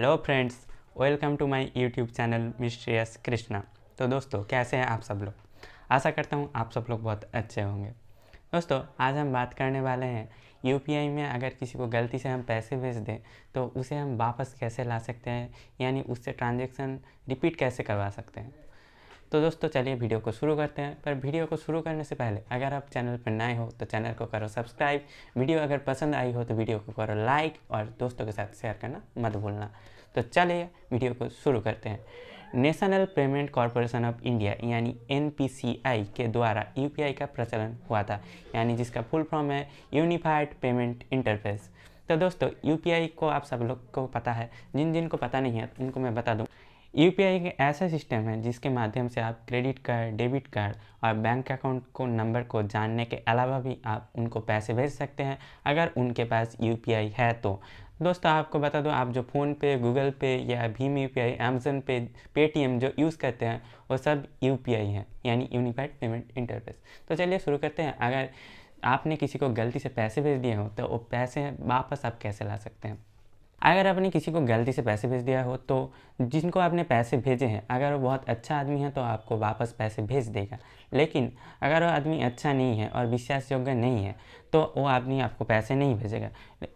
hello friends welcome to my YouTube channel mysterious Krishna तो दोस्तों कैसे हैं आप सब लोग आशा करता हूँ आप सब लोग बहुत अच्छे होंगे दोस्तों आज हम बात करने वाले हैं यूपीआई में अगर किसी को गलती से हम पैसे भेज दें तो उसे हम वापस कैसे ला सकते हैं यानी उससे ट्रांजेक्शन रिपीट कैसे करवा सकते हैं तो दोस्तों चलिए वीडियो को शुरू करते हैं पर वीडियो को शुरू करने से पहले अगर आप चैनल पर नए हो तो चैनल को करो सब्सक्राइब वीडियो अगर पसंद आई हो तो वीडियो को करो लाइक और दोस्तों के साथ शेयर करना मत भूलना तो चलिए वीडियो को शुरू करते हैं national payment corporation of India यानी एन के द्वारा यू का प्रचलन हुआ था यानी जिसका फुल फॉर्म है यूनिफाइड पेमेंट इंटरफेस तो दोस्तों यू को आप सब लोग को पता है जिन जिन को पता नहीं है उनको मैं बता दूँ यू एक ऐसा सिस्टम है जिसके माध्यम से आप क्रेडिट कार्ड डेबिट कार्ड और बैंक अकाउंट को नंबर को जानने के अलावा भी आप उनको पैसे भेज सकते हैं अगर उनके पास यू है तो दोस्तों आपको बता दो आप जो फ़ोनपे गूगल पे या भीम U P I Amazon Pay Paytm जो यूज़ करते हैं वो सब यू पी आई है यानी यूनिफाइड पेमेंट इंटरफेस तो चलिए शुरू करते हैं अगर आपने किसी को गलती से पैसे भेज दिए हो तो वो पैसे वापस आप कैसे ला सकते हैं अगर आपने किसी को गलती से पैसे भेज दिया हो तो जिनको आपने पैसे भेजे हैं अगर वो बहुत अच्छा आदमी है तो आपको वापस पैसे भेज देगा लेकिन अगर वो आदमी अच्छा नहीं है और विश्वास योग्य नहीं है तो वो आदमी आपको पैसे नहीं भेजेगा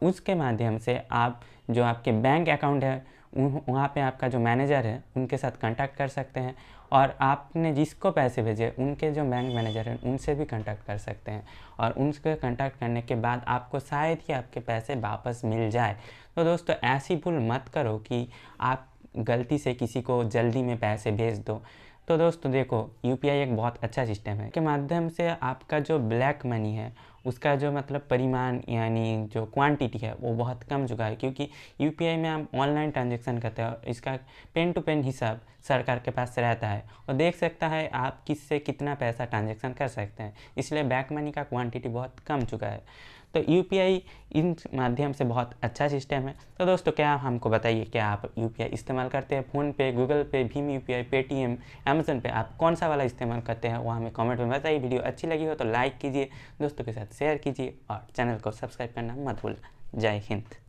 उसके माध्यम से आप जो आपके बैंक अकाउंट है वहाँ पे आपका जो मैनेजर है उनके साथ कांटेक्ट कर सकते हैं और आपने जिसको पैसे भेजे उनके जो बैंक मैनेजर हैं उनसे भी कांटेक्ट कर सकते हैं और उनसे कांटेक्ट करने के बाद आपको शायद ही आपके पैसे वापस मिल जाए तो दोस्तों ऐसी भूल मत करो कि आप गलती से किसी को जल्दी में पैसे भेज दो तो दोस्तों देखो यू एक बहुत अच्छा सिस्टम है के माध्यम से आपका जो ब्लैक मनी है उसका जो मतलब परिमाण यानी जो क्वांटिटी है वो बहुत कम चुका है क्योंकि यू में आप ऑनलाइन ट्रांजेक्शन करते हैं और इसका पेन टू पेन हिसाब सरकार के पास रहता है और देख सकता है आप किससे कितना पैसा ट्रांजेक्शन कर सकते हैं इसलिए बैक मनी का क्वांटिटी बहुत कम चुका है तो यू इन माध्यम से बहुत अच्छा सिस्टम है तो दोस्तों क्या हमको बताइए क्या आप यू इस्तेमाल करते हैं फ़ोनपे गूगल पे भीम U P I Paytm Amazon Pay आप कौन सा वाला इस्तेमाल करते हैं वो हमें कमेंट में बताइए वीडियो अच्छी लगी हो तो लाइक कीजिए दोस्तों के साथ शेयर कीजिए और चैनल को सब्सक्राइब करना मत भूलना जय हिंद